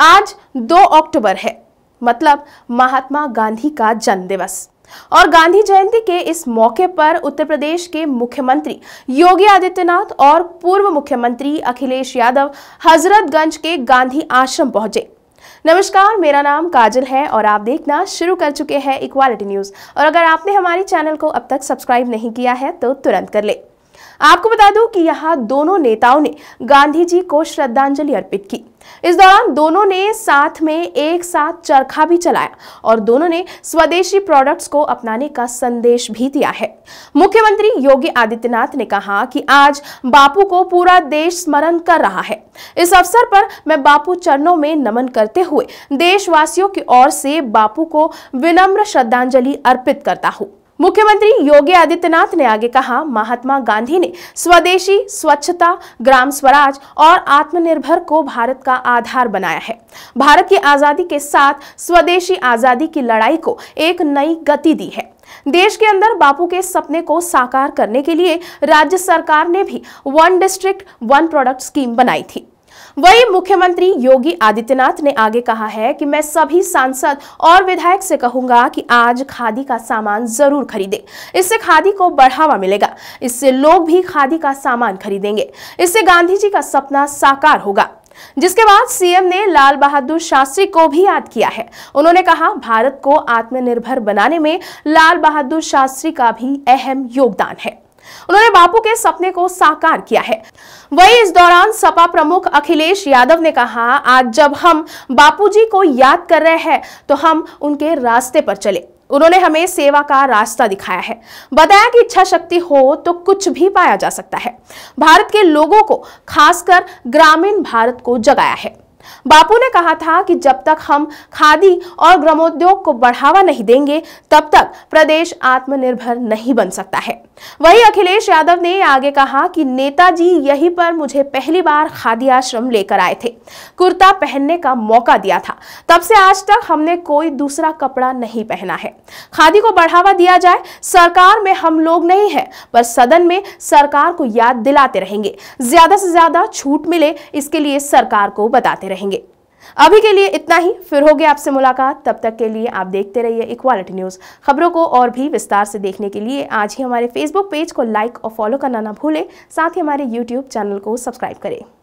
आज 2 अक्टूबर है मतलब महात्मा गांधी का जन्म दिवस और गांधी जयंती के इस मौके पर उत्तर प्रदेश के मुख्यमंत्री योगी आदित्यनाथ और पूर्व मुख्यमंत्री अखिलेश यादव हजरतगंज के गांधी आश्रम पहुंचे नमस्कार मेरा नाम काजल है और आप देखना शुरू कर चुके हैं इक्वालिटी न्यूज़ और अगर आपने हमारे चैनल को अब तक सब्सक्राइब नहीं किया है तो तुरंत कर ले आपको बता दूं कि यहाँ दोनों नेताओं ने गांधी जी को श्रद्धांजलि अर्पित की इस दौरान दोनों ने साथ में एक साथ चरखा भी चलाया और दोनों ने स्वदेशी प्रोडक्ट्स को अपनाने का संदेश भी दिया है मुख्यमंत्री योगी आदित्यनाथ ने कहा कि आज बापू को पूरा देश स्मरण कर रहा है इस अवसर पर मैं बापू चरणों में नमन करते हुए देशवासियों की ओर से बापू को विनम्र श्रद्धांजलि अर्पित करता हूँ मुख्यमंत्री योगी आदित्यनाथ ने आगे कहा महात्मा गांधी ने स्वदेशी स्वच्छता ग्राम स्वराज और आत्मनिर्भर को भारत का आधार बनाया है भारत की आज़ादी के साथ स्वदेशी आज़ादी की लड़ाई को एक नई गति दी है देश के अंदर बापू के सपने को साकार करने के लिए राज्य सरकार ने भी one district one product scheme बनाई थी वही मुख्यमंत्री योगी आदित्यनाथ ने आगे कहा है कि मैं सभी सांसद और विधायक से कहूंगा कि आज खादी का सामान जरूर खरीदे इससे खादी को बढ़ावा मिलेगा इससे लोग भी खादी का सामान खरीदेंगे इससे गांधी जी का सपना साकार होगा जिसके बाद सीएम ने लाल बहादुर शास्त्री को भी याद किया है उन्होंने कहा भारत को आत्मनिर्भर बनाने में लाल बहादुर शास्त्री का भी अहम योगदान है उन्होंने बापू के सपने को साकार किया है वही इस दौरान सपा प्रमुख अखिलेश यादव ने कहा आज जब हम जी को याद कर रहे हैं तो हम उनके रास्ते पर चले उन्होंने हमें सेवा का रास्ता दिखाया है बताया कि इच्छा शक्ति हो तो कुछ भी पाया जा सकता है भारत के लोगों को खासकर ग्रामीण भारत को जगाया है बापू ने कहा था कि जब तक हम खादी और ग्रामोद्योग को बढ़ावा नहीं देंगे तब तक प्रदेश आत्मनिर्भर नहीं बन सकता है वही अखिलेश यादव ने आगे कहा कि नेताजी यही पर मुझे पहली बार खादी आश्रम लेकर आए थे कुर्ता पहनने का मौका दिया था तब से आज तक हमने कोई दूसरा कपड़ा नहीं पहना है खादी को बढ़ावा दिया जाए सरकार में हम लोग नहीं है पर सदन में सरकार को याद दिलाते रहेंगे ज्यादा से ज्यादा छूट मिले इसके लिए सरकार को बताते रहे रहेंगे अभी के लिए इतना ही फिर होगी आपसे मुलाकात तब तक के लिए आप देखते रहिए इक्वालिटी न्यूज़ खबरों को और भी विस्तार से देखने के लिए आज ही हमारे फेसबुक पेज को लाइक और फॉलो करना ना भूलें साथ ही हमारे यूट्यूब चैनल को सब्सक्राइब करें